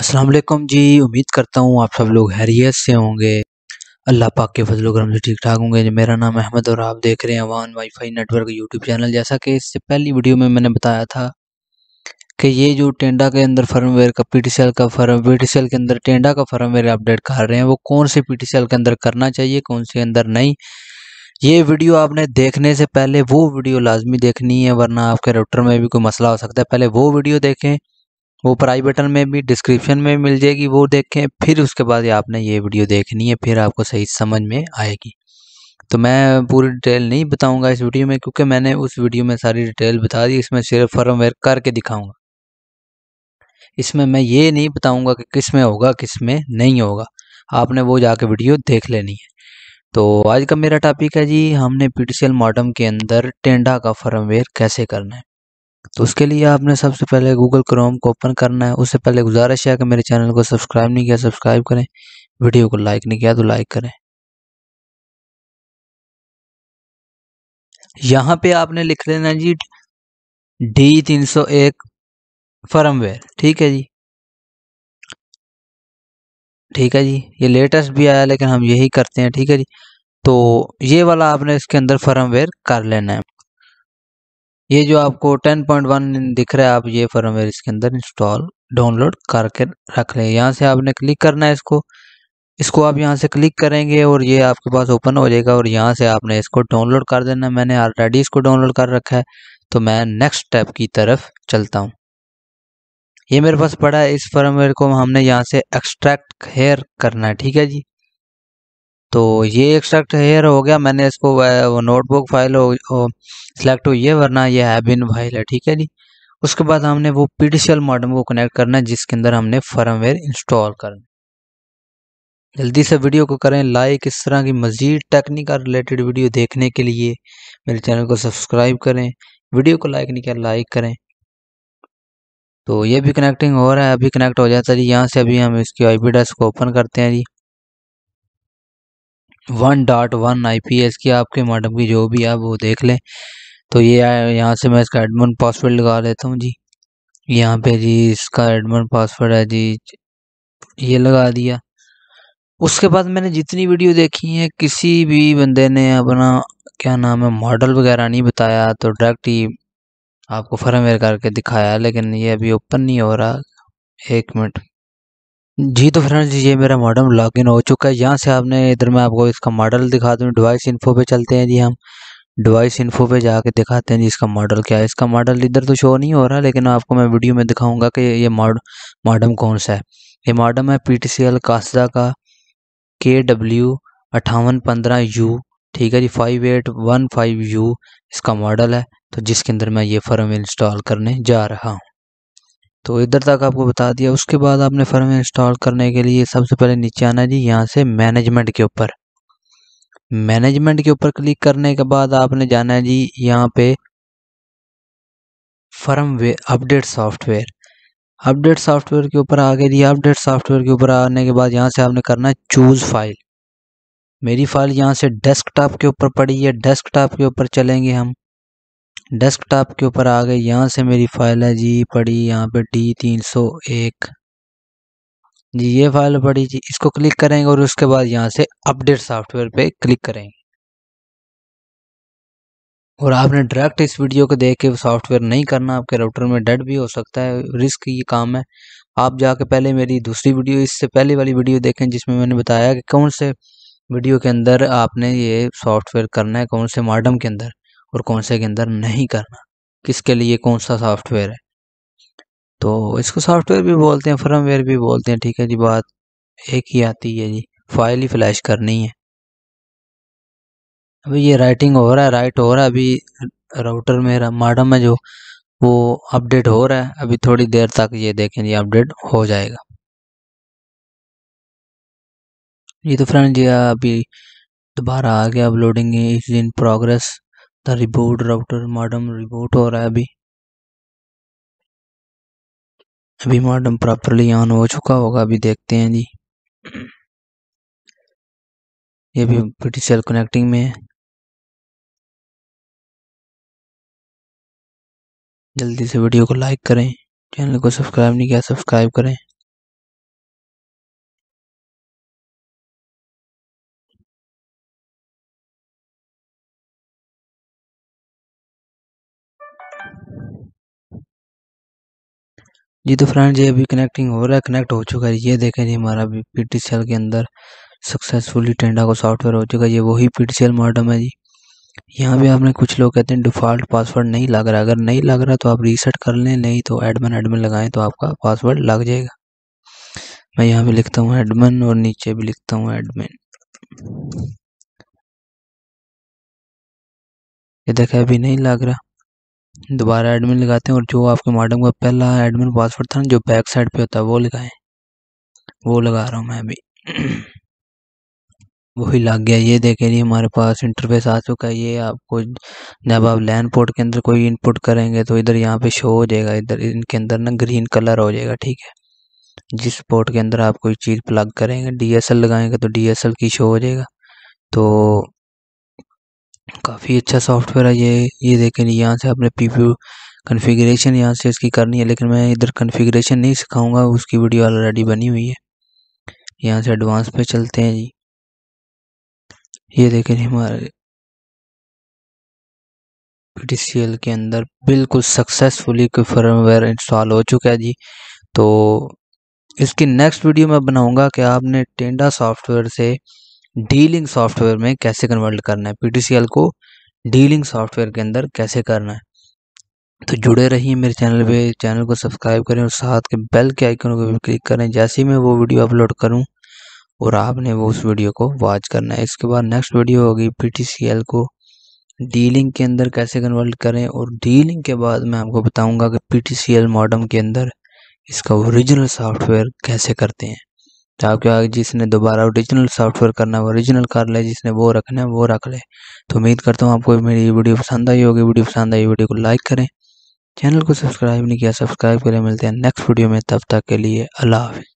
अस्सलाम वालेकुम जी उम्मीद करता हूँ आप सब लोग हैरियत से होंगे अल्लाह पाक के फजल करम से ठीक ठाक होंगे मेरा नाम अहमद और आप देख रहे हैं wi WiFi network YouTube channel जैसा कि इससे पहली वीडियो में मैंने बताया था कि ये जो टेंडा के अंदर फर्मवेयर का पी का फर्म पी के अंदर टेंडा का फर्मवेयर अपडेट कर रहे हैं वो कौन से पी के अंदर करना चाहिए कौन से अंदर नहीं ये वीडियो आपने देखने से पहले वो वीडियो लाजमी देखनी है वरना आपके राउटर में भी कोई मसला हो सकता है पहले वो वीडियो देखें वो प्राई बटन में भी डिस्क्रिप्शन में मिल जाएगी वो देखें फिर उसके बाद आपने ये वीडियो देखनी है फिर आपको सही समझ में आएगी तो मैं पूरी डिटेल नहीं बताऊंगा इस वीडियो में क्योंकि मैंने उस वीडियो में सारी डिटेल बता दी इसमें सिर्फ फर्मवेयर करके दिखाऊंगा इसमें मैं ये नहीं बताऊंगा कि किस में होगा किस में नहीं होगा आपने वो जाके वीडियो देख लेनी है तो आज का मेरा टॉपिक है जी हमने पी टी मॉडम के अंदर टेंडा का फर्मवेयर कैसे करना है तो उसके लिए आपने सबसे पहले गूगल क्रोम को ओपन करना है उससे पहले गुजारिश है कि मेरे चैनल को सब्सक्राइब नहीं किया सब्सक्राइब करें वीडियो को लाइक नहीं किया तो लाइक करें यहाँ पे आपने लिख लेना जी डी तीन सौ एक फर्मवेयर ठीक है जी ठीक है जी ये लेटेस्ट भी आया लेकिन हम यही करते हैं ठीक है जी तो ये वाला आपने इसके अंदर फर्मवेयर कर लेना है ये जो आपको 10.1 दिख रहा है आप ये फर्मवेयर इसके अंदर इंस्टॉल डाउनलोड करके रख लें यहाँ से आपने क्लिक करना है इसको इसको आप यहाँ से क्लिक करेंगे और ये आपके पास ओपन हो जाएगा और यहाँ से आपने इसको डाउनलोड कर देना मैंने ऑलरेडी इसको डाउनलोड कर रखा है तो मैं नेक्स्ट स्टेप की तरफ चलता हूँ ये मेरे पास पड़ा है इस फर्मवेयर को हमने यहाँ से एक्सट्रैक्ट हेयर करना है ठीक है जी तो ये एक्सट्रैक्ट हेयर हो गया मैंने इसको नोटबुक फाइल हो सेलेक्ट हुई है वरना ये बिन फाइल है ठीक है जी उसके बाद हमने वो पी मॉडम को कनेक्ट करना है जिसके अंदर हमने फर्मवेयर इंस्टॉल करना जल्दी से वीडियो को करें लाइक इस तरह की मज़ीद टेक्निकल रिलेटेड वीडियो देखने के लिए मेरे चैनल को सब्सक्राइब करें वीडियो को लाइक नहीं किया लाइक करें तो ये भी कनेक्टिंग हो रहा है अभी कनेक्ट हो जाता है जी यहाँ से अभी हम इसकी आई डेस्क को ओपन करते हैं G one dot one I P S की आपके मॉडम की जो भी है वो देख लें तो ये यहाँ से मैं इसका एडमन पासवर्ड लगा लेता हूँ जी यहाँ पे जी इसका एडमन पासवर्ड है जी ये लगा दिया उसके बाद मैंने जितनी वीडियो देखी है किसी भी बंदे ने अपना क्या नाम है मॉडल वगैरह नहीं बताया तो डायरेक्ट ही आपको फर्मवेयर करके दिखाया लेकिन ये अभी ओपन नहीं हो रहा एक मिनट जी तो फ्रेंड्स ये मेरा मॉडल लॉगिन हो चुका है यहाँ से आपने इधर मैं आपको इसका मॉडल दिखा दूँ डिवाइस इन्फो पे चलते हैं जी हम डिवाइस इन्फो पे जाके दिखाते हैं जी इसका मॉडल क्या है इसका मॉडल इधर तो शो नहीं हो रहा लेकिन आपको मैं वीडियो में दिखाऊंगा कि ये मॉड मॉडम कौन सा है ये मॉडम है पी टी सी एल कास्दा का के डब्ल्यू अट्ठावन पंद्रह यू ठीक है जी five eight one five U इसका मॉडल है तो जिसके अंदर मैं ये फर्म इंस्टॉल करने जा रहा हूँ तो इधर तक आपको बता दिया उसके बाद आपने फर्म इंस्टॉल करने के लिए सबसे पहले नीचे आना जी यहाँ से मैनेजमेंट के ऊपर मैनेजमेंट के ऊपर क्लिक करने के बाद आपने जाना है जी यहाँ पे firmware update software update software के ऊपर आगे जी अपडेट सॉफ्टवेयर के ऊपर आने के बाद यहाँ से आपने करना है चूज़ फाइल मेरी फाइल यहाँ से डेस्कटॉप के ऊपर पड़ी है डेस्कटॉप के ऊपर चलेंगे हम डेस्कटॉप के ऊपर आ गए यहाँ से मेरी फाइल है जी पड़ी यहाँ पे डी तीन सौ एक जी ये फाइल पड़ी जी इसको क्लिक करेंगे और उसके बाद यहाँ से अपडेट सॉफ्टवेयर पे क्लिक करेंगे और आपने डायरेक्ट इस वीडियो को देख के सॉफ्टवेयर नहीं करना आपके राउटर में डेड भी हो सकता है रिस्क ये काम है आप जाके पहले मेरी दूसरी वीडियो इससे पहले वाली वीडियो देखें जिसमें मैंने बताया कि कौन से वीडियो के अंदर आपने ये सॉफ्टवेयर करना है कौन से मॉडम के अंदर और कौन से के अंदर नहीं करना किसके लिए कौन सा सॉफ्टवेयर है तो इसको सॉफ्टवेयर भी बोलते हैं फर्मवेयर भी बोलते हैं ठीक है जी बात एक ही आती है जी फाइल ही फ्लैश करनी है अभी ये राइटिंग हो रहा है राइट हो रहा है अभी राउटर मेरा मॉडम है जो वो अपडेट हो रहा है अभी थोड़ी देर तक ये देखें जी अपडेट हो जाएगा ये तो फ्रेंड जी अभी दोबारा आ गया uploading is in progress the reboot router modem reboot हो रहा है अभी अभी मॉडम प्रॉपरली ऑन हो चुका होगा अभी देखते हैं जी ये भी सेल कनेक्टिंग में है जल्दी से वीडियो को लाइक करें चैनल को सब्सक्राइब नहीं किया सब्सक्राइब करें जी तो फ्रेंड ये अभी कनेक्टिंग हो रहा है कनेक्ट हो चुका है ये देखें जी हमारा अभी पी के अंदर सक्सेसफुली टेंडा का सॉफ्टवेयर हो चुका है ये वही पी टी मॉडम है जी यहाँ भी आपने कुछ लोग कहते हैं डिफ़ॉल्ट पासवर्ड नहीं लग रहा अगर नहीं लग रहा तो आप रीसेट कर लें नहीं तो एडमन एडमन लगाएं तो आपका पासवर्ड लग जाएगा मैं यहाँ भी लिखता हूँ एडमन और नीचे भी लिखता हूँ एडमिन ये देखा अभी नहीं लग रहा दोबारा एडमिन लगाते हैं और जो आपके मॉडम का पहला एडमिन पासवर्ड था ना जो बैक साइड पे होता है वो लगाएं वो लगा रहा हूँ मैं अभी वही लग गया ये देखें जी हमारे पास इंटरफेस आ चुका है ये आपको जब आप लैंड पोर्ट के अंदर कोई इनपुट करेंगे तो इधर यहाँ पे शो हो जाएगा इधर इनके अंदर ना ग्रीन कलर हो जाएगा ठीक है जिस पोर्ट के अंदर आप कोई चीज़ प्लग करेंगे एल लगाएंगे तो एल की शो हो जाएगा तो काफ़ी अच्छा सॉफ्टवेयर है ये ये देखें यहाँ से आपने पी कॉन्फ़िगरेशन यहाँ से इसकी करनी है लेकिन मैं इधर कॉन्फ़िगरेशन नहीं सिखाऊंगा उसकी वीडियो ऑलरेडी बनी हुई है यहाँ से एडवांस पे चलते हैं जी ये देखें हमारे पी के अंदर बिल्कुल सक्सेसफुली कोई फर्मवेयर इंस्टॉल हो चुका है जी तो इसकी नेक्स्ट वीडियो मैं बनाऊँगा कि आपने टेंडा सॉफ्टवेयर से डीलिंग सॉफ्टवेयर में कैसे कन्वर्ट करना है पीटीसीएल को डीलिंग सॉफ्टवेयर के अंदर कैसे करना है तो जुड़े रहिए मेरे चैनल पे चैनल को सब्सक्राइब करें और साथ के बेल के आइकन को भी क्लिक करें जैसे ही मैं वो वीडियो अपलोड करूं और आपने वो उस वीडियो को वॉच करना है इसके बाद नेक्स्ट वीडियो होगी पी को डीलिंग के अंदर कैसे कन्वर्ट करें और डीलिंग के बाद मैं आपको बताऊंगा कि पी टी के अंदर इसका ओरिजिनल सॉफ्टवेयर कैसे करते हैं तो आपके आगे जिसने दोबारा ओरिजिनल सॉफ्टवेयर करना है ओरिजिनल कर ले जिसने वो रखना है वो रख ले तो उम्मीद करता हूँ आपको मेरी वीडियो पसंद आई होगी वीडियो पसंद आई वीडियो को लाइक करें चैनल को सब्सक्राइब नहीं किया सब्सक्राइब करें मिलते हैं नेक्स्ट वीडियो में तब तक के लिए अल्लाह हाफिज़